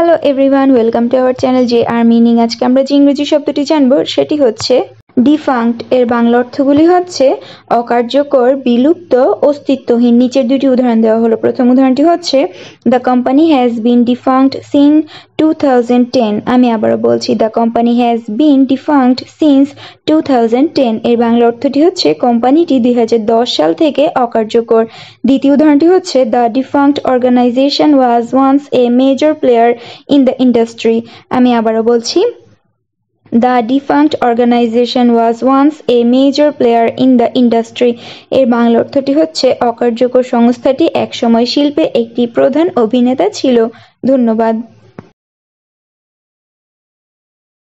Hello everyone welcome to our channel যে আর meaning আজকে আমরা যে ইংরেজি শব্দটি জানবো সেটি হচ্ছে ডিফাঙ্কড এর বাংলা অর্থগুলি হচ্ছে অকার্যকর বিলুপ্ত অস্তিত্বহীন নিচের দুটি উদাহরণ দেওয়া হলো প্রথম উদাহরণটি হচ্ছে the company has been defunct since two thousand ten আমি আবারও বলছি the company has been defunct since two thousand ten এর বাংলা অর্থটি হচ্ছে কোম্পানিটি দুই সাল থেকে অকার্যকর দ্বিতীয় উদাহরণটি হচ্ছে the defunct organisation was once a major player in the industry আমি আবারও বলছি The defunct organization was once a major player in the industry. এর বাংলা অর্থটি হচ্ছে অকার্যকর সংস্থাটি একসময় শিল্পে একটি প্রধান অভিনেতা ছিল ধন্যবাদ